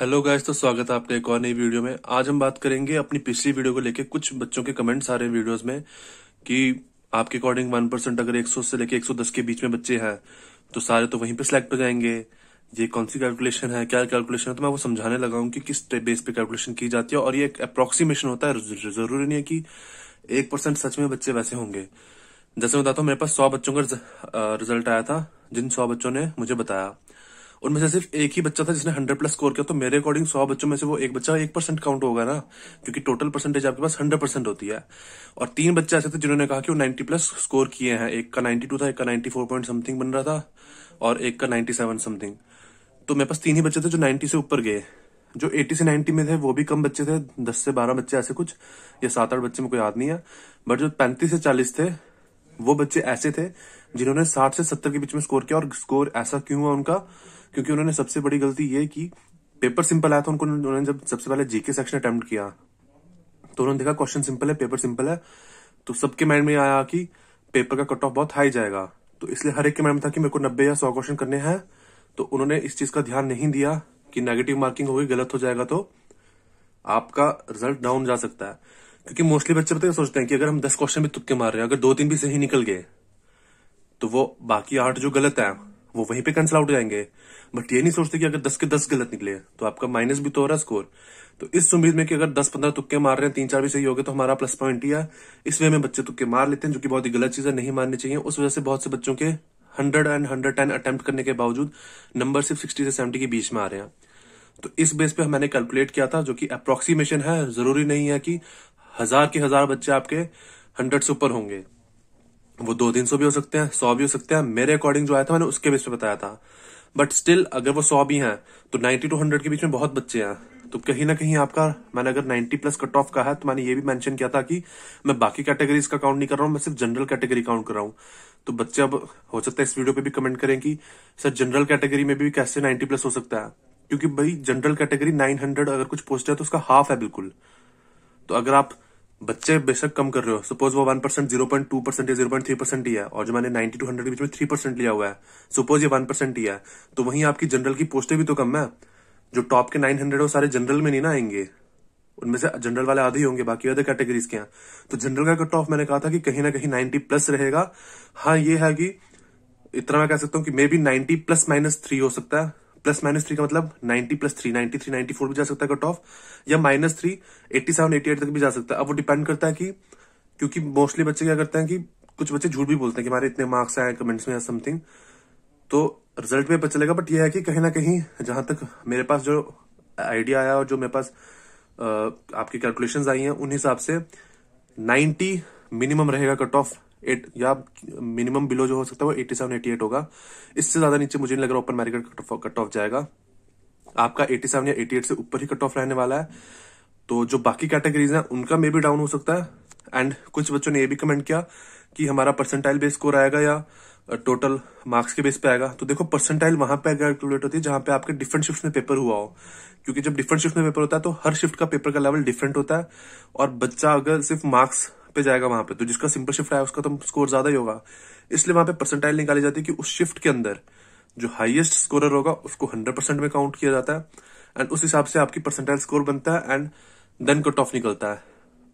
hello guys तो स्वागत है आपका एक और नई वीडियो में आज हम बात करेंगे अपनी पिछली वीडियो को लेके कुछ बच्चों के कमेंट्स आ रहे हैं वीडियोस में कि आपके अकॉर्डिंग वन परसेंट अगर 100 से लेके 110 के बीच में बच्चे हैं तो सारे तो वहीं पे सिलेक्ट पे जाएंगे ये कौन सी कैलकुलेशन है क्या कैलकुलेशन है तो मैं वो समझाने लगा हूँ कि किस बेस पे कैलकुलेशन की जाती है और ये एक अप्रोक्सीमेशन होता है जरूरी नहीं है कि एक परसेंट सच में बच्चे वैसे होंगे जैसे बताता हूँ मेरे पास सौ बच्चों का रिजल्ट आया था जिन सौ बच्चों ने मुझे बताया उनमें से सिर्फ एक ही बच्चा था जिसने हंड्रेड प्लस स्कोर किया तो मेरे अकॉर्डिंग सौ बच्चों में से वो एक बच्चा एक परसेंट काउंट होगा ना क्योंकि टोटल परसेंटेज आपके पास हंड्रेड परसेंट होती है और तीन बच्चे ऐसे थे जिन्होंने कहा कि वो नाइन्टी प्लस स्कोर किए हैं एक का नाइन्टी टू था एक का नाइन्टी फोर पॉइंट समथिंग बन रहा था और एक का नाइन्टी सेवन समथिंग तो मेरे पास तीन ही बच्चे थे जो नाइन्टी से ऊपर गए जो एटी से नाइन्टी में थे वो भी कम बच्चे थे दस से बारह बच्चे ऐसे कुछ या सात आठ बच्चे में कोई याद नहीं है बट जो पैंतीस से चालीस थे वो बच्चे ऐसे थे जिन्होंने साठ से सत्तर के बीच में स्कोर किया और स्कोर ऐसा क्यों हुआ उनका क्योंकि उन्होंने सबसे बड़ी गलती ये की पेपर सिंपल आया था उनको उन्होंने जब सबसे पहले जीके सेक्शन अटेम्प्ट किया तो उन्होंने देखा क्वेश्चन सिंपल है पेपर सिंपल है तो सबके माइंड में आया कि पेपर का कट ऑफ बहुत हाई जाएगा तो इसलिए हर एक के माइंड में था कि मेरे को नब्बे या सौ क्वेश्चन करने हैं तो उन्होंने इस चीज का ध्यान नहीं दिया कि नेगेटिव मार्किंग होगी गलत हो जाएगा तो आपका रिजल्ट डाउन जा सकता है क्योंकि मोस्टली बच्चे बताए सोचते हैं कि अगर हम दस क्वेश्चन भी तुक्के मार रहे हैं अगर दो तीन भी सही निकल गए तो वो बाकी आठ जो गलत है वो वहीं पे कैंसिल आउट हो जाएंगे बट ये नहीं सोचते कि अगर दस के दस गलत निकले तो आपका माइनस भी तो हो रहा है स्कोर तो इस उम्मीद में कि अगर दस पंद्रह तुक्के मार रहे हैं तीन चार भी सही हो गए तो हमारा प्लस पॉइंट ही है इस वे में बच्चे तुक्के मार लेते हैं जो कि बहुत ही गलत चीज है नहीं मारनी चाहिए उस वजह से बहुत से बच्चों के hundred and hundred ten attempt करने के बावजूद नंबर सिर्फ सिक्सटी से सेवेंटी के बीच में आ रहे हैं तो इस बेस पे मैंने कैलकुलेट किया था जो कि अप्रोक्सीमेशन है जरूरी नहीं है कि हजार के हजार बच्चे आपके हंड्रेड से ऊपर होंगे वो दो तीन सौ भी हो सकते हैं सौ भी हो सकते हैं मेरे अकॉर्डिंग जो आया था मैंने उसके बेस पे बताया था बट स्टिल अगर वो सौ भी हैं तो नाइन्टी टू हंड्रेड के बीच में बहुत बच्चे हैं तो कहीं ना कहीं आपका मैंने अगर नाइन्टी प्लस कट ऑफ का है तो मैंने ये भी मेंशन किया था कि मैं बाकी कैटेगरीज का काउंट नहीं कर रहा हूं मैं सिर्फ जनरल कैटेगरी काउंट कर रहा हूं तो बच्चे अब हो सकता है इस वीडियो पे भी कमेंट करें कि सर जनरल कैटेगरी में भी कैसे नाइन्टी प्लस हो सकता है क्योंकि भाई जनरल कैटेगरी नाइन हंड्रेड अगर कुछ पोस्ट है तो उसका हाफ है बिल्कुल तो अगर आप बच्चे बेशक कम कर रहे हो सपोज वो one percent zero point two percent या जीरो पॉइंट थ्री परसेंट ही है और जो मैंने नाइनटी टू हंड्रेड के बीच में थ्री परसेंट लिया हुआ है सपोज ये वन परसेंट ही है तो वहीं आपकी जनरल की पोस्टें भी तो कम है जो टॉप के नाइन हंड्रेड वो सारे जनरल में नहीं ना आएंगे उनमें से जनरल वाले आधे ही होंगे बाकी अदर कैटेगरीज के हैं तो जनरल का कट ऑफ मैंने कहा था कि कहीं ना कहीं नाइन्टी प्लस रहेगा हाँ ये है कि इतना मैं कह सकता हूँ कि maybe ninety plus minus three हो सकता है प्लस माइनस थ्री का मतलब ninety plus three ninety three ninety four भी जा सकता है कट ऑफ या minus three eighty seven eighty eight तक भी जा सकता है अब वो डिपेंड करता है कि क्योंकि मोस्टली बच्चे क्या करते हैं कि कुछ बच्चे झूठ भी बोलते हैं कि हमारे इतने मार्क्स आए कमेंट्स में या समथिंग तो रिजल्ट में पता चलेगा बट ये है कि कहीं ना कहीं जहां तक मेरे पास जो आइडिया आया और जो मेरे पास आपकी कैलकुलेशन आई हैं उन हिसाब से नाइन्टी मिनिमम रहेगा कट ऑफ एट या मिनिमम बिलो जो हो सकता है वो एट्टी सेवन एटी एट होगा इससे ज्यादा नीचे मुझे नहीं लग रहा ओपन मार्केट कट ऑफ जाएगा आपका एटी सेवन या एटी एट से ऊपर ही कट ऑफ रहने वाला है तो जो बाकी कैटेगरीज हैं उनका मे भी डाउन हो सकता है एंड कुछ बच्चों ने ये भी कमेंट किया कि हमारा परसेंटाइल बेस स्कोर आएगा या टोटल uh, मार्क्स के बेस पे आएगा तो देखो परसेंटाइल वहां पे कैलकुलेट होती है जहां पे आपके डिफरेंट शिफ्ट में पेपर हुआ हो क्योंकि जब डिफरेंट शिफ्ट में पेपर होता है तो हर शिफ्ट का पेपर का लेवल डिफरेंट होता है और बच्चा अगर सिर्फ मार्क्स पे जाएगा वहां पे तो जिसका सिंपल शिफ्ट आया उसका तो स्कोर ज्यादा ही होगा इसलिए वहां पे परसेंटाइल निकाली जाती है कि उस शिफ्ट के अंदर जो हाईएस्ट स्कोरर होगा उसको हंड्रेड परसेंट में काउंट किया जाता है एंड उस हिसाब से आपकी परसेंटाइल स्कोर बनता है एंड देन कट ऑफ निकलता है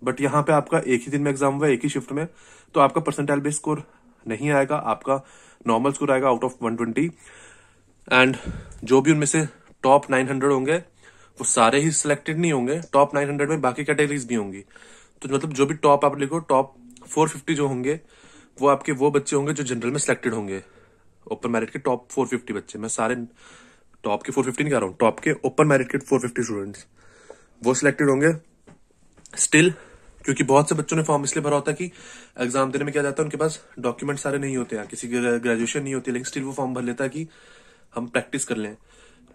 बट यहाँ पे आपका एक ही दिन में एग्जाम हुआ एक ही शिफ्ट में तो आपका परसेंटाइल बेस स्कोर नहीं आएगा आपका नॉर्मल स्कोर आएगा आउट ऑफ वन एंड जो भी उनमें से टॉप 900 होंगे वो सारे ही सिलेक्टेड नहीं होंगे टॉप 900 में बाकी कैटेगरीज भी होंगी तो मतलब जो भी टॉप आप लिखो टॉप फोर फिफ्टी जो होंगे वो आपके वो बच्चे होंगे जो जनरल में सिलेक्टेड होंगे ओपन मेरिट के टॉप फोर फिफ्टी बच्चे मैं सारे टॉप के फोर फिफ्टी नहीं कह रहा हूँ टॉप के ओपन मेरिट के फोर फिफ्टी स्टूडेंट्स वो सिलेक्टेड होंगे स्टिल क्योंकि बहुत से बच्चों ने फॉर्म इसलिए भरा होता है कि एग्जाम देने में क्या जाता है उनके पास डॉक्यूमेंट सारे नहीं होते हैं किसी की ग्रेजुएशन नहीं होती लेकिन स्टिल वो फॉर्म भर लेता है कि हम प्रैक्टिस कर लें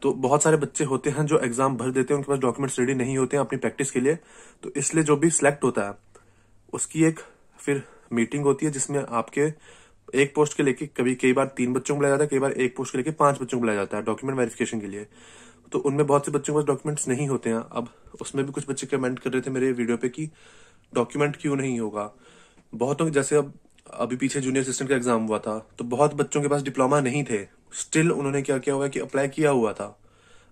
तो बहुत सारे बच्चे होते हैं जो एग्जाम भर देते हैं उनके पास डॉक्यूमेंट्स रेडी नहीं होते हैं अपनी प्रैक्टिस के लिए तो इसलिए जो भी सिलेक्ट होता है उसकी एक फिर मीटिंग होती है जिसमें आपके एक पोस्ट के लेके कभी कई बार तीन बच्चों को बुलाया जाता है कई बार एक पोस्ट के लेके पांच बच्चों को बुलाया जाता है डॉक्यूमेंट वेरिफिकेशन के लिए तो उनमें बहुत से बच्चों के पास डॉक्यूमेंट्स नहीं होते हैं अब उसमें भी कुछ बच्चे कमेंट कर रहे थे मेरे वीडियो पे कि डॉक्यूमेंट क्यों नहीं होगा बहुतों जैसे अब अभी पीछे जूनियर असिस्टेंट का एग्जाम हुआ था तो बहुत बच्चों के पास डिप्लोमा नहीं थे स्टिल उन्होंने क्या किया हुआ कि अप्लाई किया हुआ था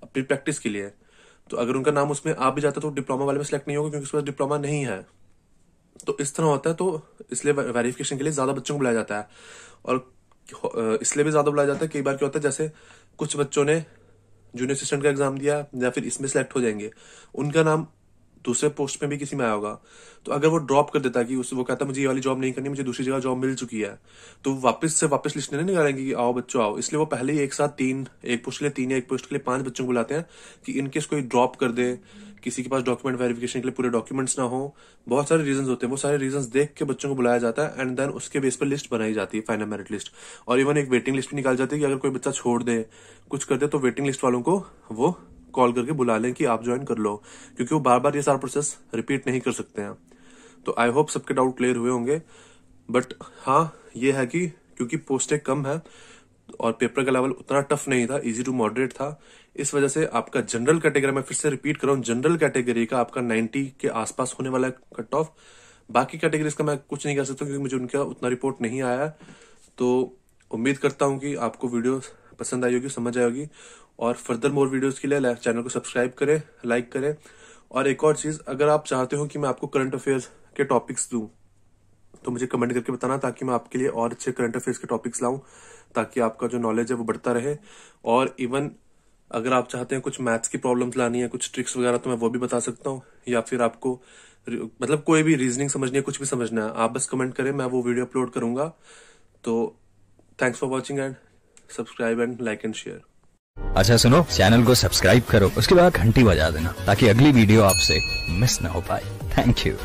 अपनी प्रैक्टिस के लिए तो अगर उनका नाम उसमें आ भी जाता तो डिप्लोमा वाले में सिलेक्ट नहीं होगा क्योंकि उसके पास डिप्लोमा नहीं है तो इस तरह होता है तो इसलिए वेरिफिकेशन के लिए ज्यादा बच्चों को बुलाया जाता है और इसलिए भी ज्यादा बुलाया जाता है कई बार क्या होता है जैसे कुछ बच्चों ने जूनियर असिस्टेंट का एग्जाम दिया या फिर इसमें सेलेक्ट हो जाएंगे उनका नाम दूसरे पोस्ट में भी किसी में आया होगा तो अगर वो ड्रॉप कर देता कि उस वो कहता मुझे ये वाली जॉब नहीं करनी मुझे दूसरी जगह जॉब मिल चुकी है तो वापस से वापस लिस्ट नहीं निकालेंगे कि आओ बच्चों आओ इसलिए वो पहले ही एक साथ तीन एक पोस्ट के लिए तीन या एक पोस्ट के लिए पांच बच्चों को बुलाते हैं कि इनकेस कोई ड्रॉप कर दे किसी के पास डॉक्यूमेंट वेरिफिकेशन के लिए पूरे डॉक्यूमेंट्स ना हो बहुत सारे रीजन होते हैं वो सारे रीजन देख के बच्चों को बुलाया जाता है एंड देन उसके बेस पर लिस्ट बनाई जाती है फाइनल मेरिट लिस्ट और इवन एक वेटिंग लिस्ट भी निकाल जाती है कि अगर कोई बच्चा छोड़ दे कुछ कर दे तो वेटिंग लिस्ट वालों को वो कॉल करके बुला लें कि आप ज्वाइन कर लो क्योंकि वो बार बार ये सारा प्रोसेस रिपीट नहीं कर सकते हैं तो आई होप सबके डाउट क्लियर हुए होंगे बट हाँ ये है कि क्योंकि पोस्टें कम है और पेपर का लेवल उतना टफ नहीं था इजी टू मॉडरेट था इस वजह से आपका जनरल कैटेगरी मैं फिर से रिपीट कर रहा हूं जनरल कैटेगरी का आपका 90 के आसपास होने वाला है कट ऑफ बाकी कैटेगरीज का मैं कुछ नहीं कर सकता क्योंकि मुझे उनका उतना रिपोर्ट नहीं आया तो उम्मीद करता हूं कि आपको वीडियो पसंद आई होगी समझ आई होगी और फर्दर मोर वीडियोज के लिए चैनल को सब्सक्राइब करें लाइक करें और एक और चीज़ अगर आप चाहते हो कि मैं आपको करंट अफेयर्स के टॉपिक्स दू तो मुझे कमेंट करके बताना ताकि मैं आपके लिए और अच्छे करंट अफेयर्स के टॉपिक्स लाऊं ताकि आपका जो नॉलेज है वो बढ़ता रहे और इवन अगर आप चाहते हैं कुछ मैथ्स की प्रॉब्लम्स लानी है कुछ ट्रिक्स वगैरह तो मैं वो भी बता सकता हूँ या फिर आपको मतलब कोई भी रीजनिंग समझनी है कुछ भी समझना है आप बस कमेंट करें मैं वो वीडियो अपलोड करूंगा तो thanks for watching and subscribe and like and share अच्छा सुनो चैनल को सब्सक्राइब करो उसके बाद घंटी बजा देना ताकि अगली वीडियो आपसे मिस ना हो पाए थैंक यू